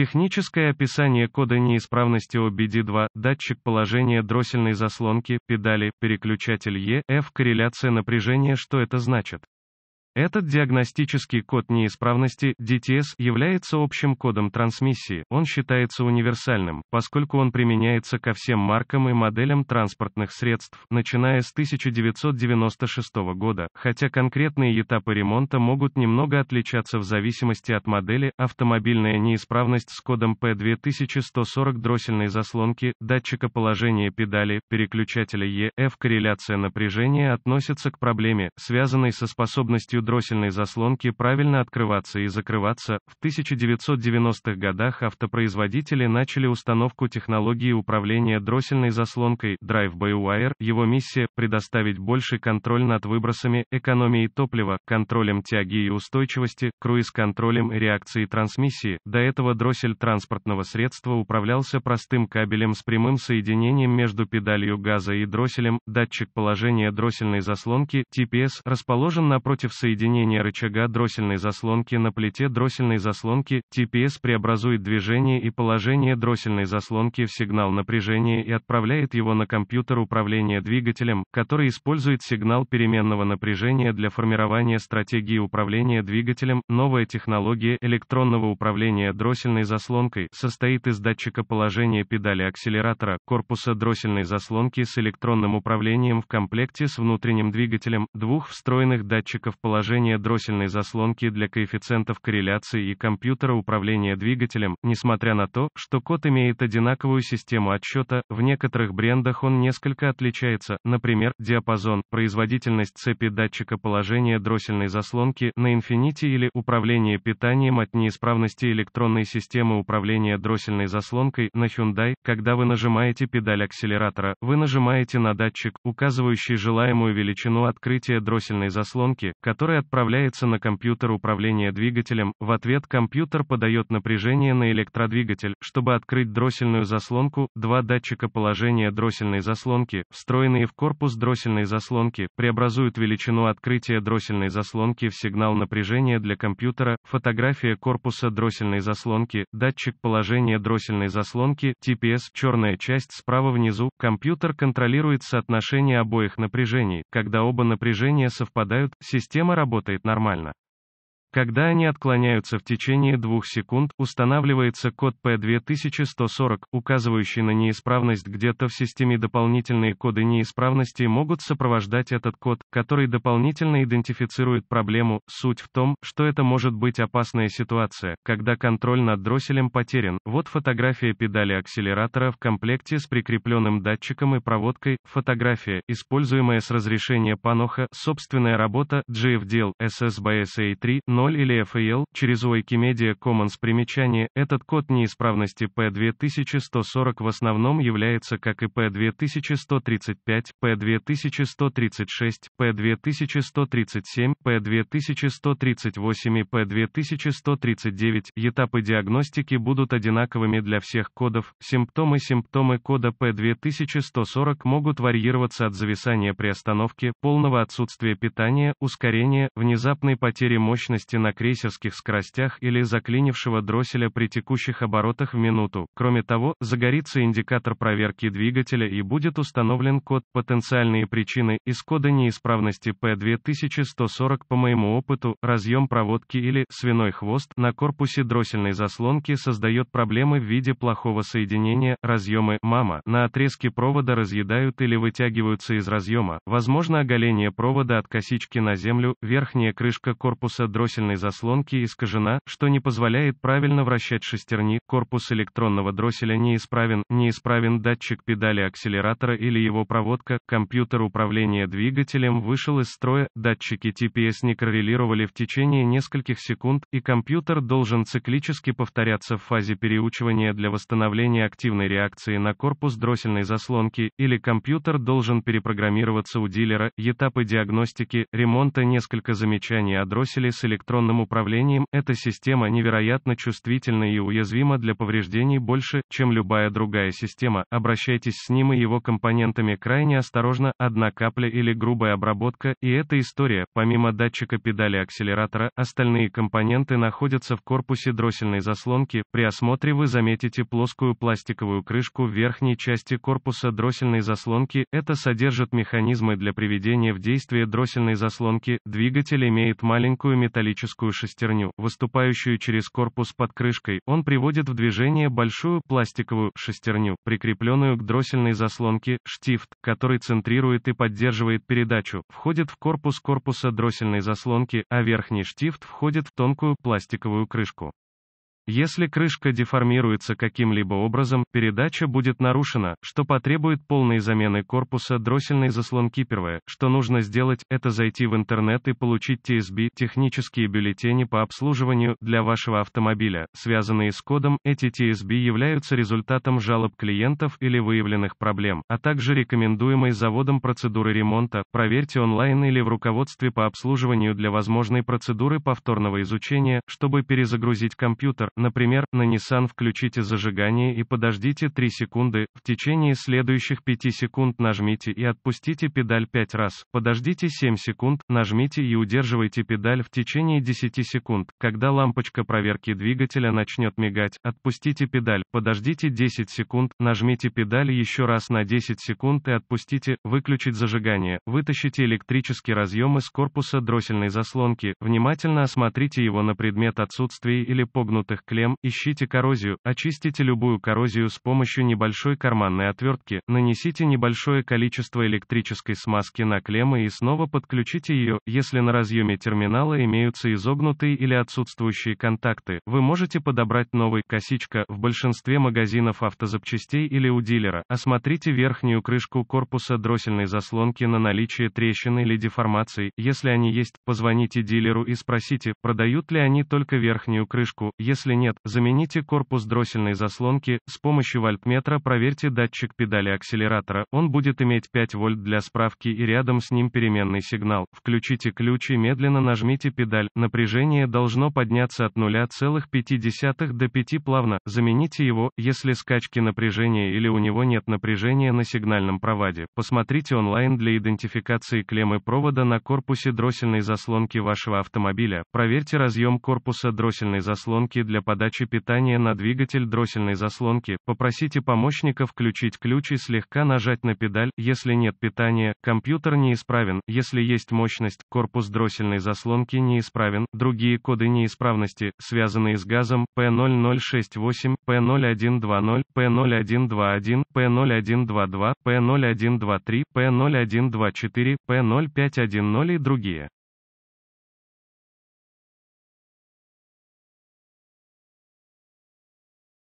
Техническое описание кода неисправности OBD2, датчик положения дроссельной заслонки, педали, переключатель E, F, корреляция напряжения, что это значит? Этот диагностический код неисправности DTS является общим кодом трансмиссии, он считается универсальным, поскольку он применяется ко всем маркам и моделям транспортных средств, начиная с 1996 года, хотя конкретные этапы ремонта могут немного отличаться в зависимости от модели, автомобильная неисправность с кодом P2140 дроссельной заслонки, датчика положения педали, переключателя EF корреляция напряжения относится к проблеме, связанной со способностью помощью дроссельной заслонки правильно открываться и закрываться. В 1990-х годах автопроизводители начали установку технологии управления дроссельной заслонкой Drive by Wire. Его миссия – предоставить больший контроль над выбросами, экономией топлива, контролем тяги и устойчивости, круиз-контролем и реакцией трансмиссии. До этого дроссель транспортного средства управлялся простым кабелем с прямым соединением между педалью газа и дросселем. Датчик положения дроссельной заслонки, TPS, расположен напротив соединения соединение рычага дроссельной заслонки на плите дроссельной заслонки, TPS преобразует движение и положение дроссельной заслонки в сигнал напряжения и отправляет его на компьютер управления двигателем, который использует сигнал переменного напряжения для формирования стратегии управления двигателем. Новая технология электронного управления дроссельной заслонкой состоит из датчика положения педали акселератора, корпуса дроссельной заслонки с электронным управлением в комплекте с внутренним двигателем, двух встроенных датчиков положения положение дроссельной заслонки для коэффициентов корреляции и компьютера управления двигателем, несмотря на то, что код имеет одинаковую систему отсчета, в некоторых брендах он несколько отличается, например, диапазон, производительность цепи датчика положения дроссельной заслонки на Infiniti или управление питанием от неисправности электронной системы управления дроссельной заслонкой на Hyundai, когда вы нажимаете педаль акселератора, вы нажимаете на датчик, указывающий желаемую величину открытия дроссельной заслонки, который который отправляется на компьютер управления двигателем, в ответ компьютер подает напряжение на электродвигатель, чтобы открыть дроссельную заслонку, два датчика положения дроссельной заслонки, встроенные в корпус дроссельной заслонки, преобразуют величину открытия дроссельной заслонки в сигнал напряжения для компьютера, фотография корпуса дроссельной заслонки, датчик положения дроссельной заслонки, TPS, черная часть справа внизу, компьютер контролирует соотношение обоих напряжений, когда оба напряжения совпадают, система работает нормально. Когда они отклоняются в течение двух секунд, устанавливается код P2140, указывающий на неисправность где-то в системе. Дополнительные коды неисправности могут сопровождать этот код, который дополнительно идентифицирует проблему. Суть в том, что это может быть опасная ситуация, когда контроль над дросселем потерян. Вот фотография педали акселератора в комплекте с прикрепленным датчиком и проводкой. Фотография, используемая с разрешения паноха, собственная работа, GFDL, SSBSA3, 2.0 или FAL, через Wikimedia Commons примечание, этот код неисправности P2140 в основном является как и P2135, P2136, P2137, P2138 и P2139, этапы диагностики будут одинаковыми для всех кодов, симптомы симптомы кода P2140 могут варьироваться от зависания при остановке, полного отсутствия питания, ускорения, внезапной потери мощности скорости на крейсерских скоростях или заклинившего дросселя при текущих оборотах в минуту. Кроме того, загорится индикатор проверки двигателя и будет установлен код «Потенциальные причины» из кода неисправности P2140 по моему опыту, разъем проводки или «свиной хвост» на корпусе дроссельной заслонки создает проблемы в виде плохого соединения, разъемы «мама» на отрезке провода разъедают или вытягиваются из разъема, возможно оголение провода от косички на землю, верхняя крышка корпуса дросселя вращательной заслонки искажена, что не позволяет правильно вращать шестерни, корпус электронного дросселя неисправен, неисправен датчик педали акселератора или его проводка, компьютер управления двигателем вышел из строя, датчики TPS не коррелировали в течение нескольких секунд, и компьютер должен циклически повторяться в фазе переучивания для восстановления активной реакции на корпус дроссельной заслонки, или компьютер должен перепрограммироваться у дилера, этапы диагностики, ремонта несколько замечаний о дросселе с электронным электронным управлением, эта система невероятно чувствительна и уязвима для повреждений больше, чем любая другая система, обращайтесь с ним и его компонентами крайне осторожно, одна капля или грубая обработка, и эта история, помимо датчика педали акселератора, остальные компоненты находятся в корпусе дроссельной заслонки, при осмотре вы заметите плоскую пластиковую крышку в верхней части корпуса дроссельной заслонки, это содержит механизмы для приведения в действие дроссельной заслонки, двигатель имеет маленькую металлическую механическую шестерню, выступающую через корпус под крышкой, он приводит в движение большую пластиковую шестерню, прикрепленную к дроссельной заслонке, штифт, который центрирует и поддерживает передачу, входит в корпус корпуса дроссельной заслонки, а верхний штифт входит в тонкую пластиковую крышку. Если крышка деформируется каким-либо образом, передача будет нарушена, что потребует полной замены корпуса дроссельной заслонки. Первое, что нужно сделать, это зайти в интернет и получить TSB, технические бюллетени по обслуживанию, для вашего автомобиля, связанные с кодом. Эти TSB являются результатом жалоб клиентов или выявленных проблем, а также рекомендуемой заводом процедуры ремонта. Проверьте онлайн или в руководстве по обслуживанию для возможной процедуры повторного изучения, чтобы перезагрузить компьютер, Например, на Nissan включите зажигание и подождите 3 секунды, в течение следующих 5 секунд нажмите и отпустите педаль 5 раз, подождите 7 секунд, нажмите и удерживайте педаль в течение 10 секунд, когда лампочка проверки двигателя начнет мигать, отпустите педаль, подождите 10 секунд, нажмите педаль еще раз на 10 секунд и отпустите, выключить зажигание, вытащите электрический разъем из корпуса дроссельной заслонки, внимательно осмотрите его на предмет отсутствия или погнутых клем, ищите коррозию, очистите любую коррозию с помощью небольшой карманной отвертки, нанесите небольшое количество электрической смазки на клеммы и снова подключите ее, если на разъеме терминала имеются изогнутые или отсутствующие контакты, вы можете подобрать новый «косичка» в большинстве магазинов автозапчастей или у дилера, осмотрите верхнюю крышку корпуса дроссельной заслонки на наличие трещин или деформаций, если они есть, позвоните дилеру и спросите, продают ли они только верхнюю крышку, если если нет, замените корпус дроссельной заслонки, с помощью вольтметра проверьте датчик педали акселератора, он будет иметь 5 вольт для справки и рядом с ним переменный сигнал. Включите ключ и медленно нажмите педаль, напряжение должно подняться от 0,5 до 5 плавно, замените его, если скачки напряжения или у него нет напряжения на сигнальном проводе. Посмотрите онлайн для идентификации клеммы провода на корпусе дроссельной заслонки вашего автомобиля, проверьте разъем корпуса дроссельной заслонки для для подачи питания на двигатель дроссельной заслонки, попросите помощника включить ключ и слегка нажать на педаль, если нет питания, компьютер неисправен, если есть мощность, корпус дроссельной заслонки неисправен, другие коды неисправности, связанные с газом, P0068, P0120, P0121, P0122, P0123, P0124, P0510 и другие.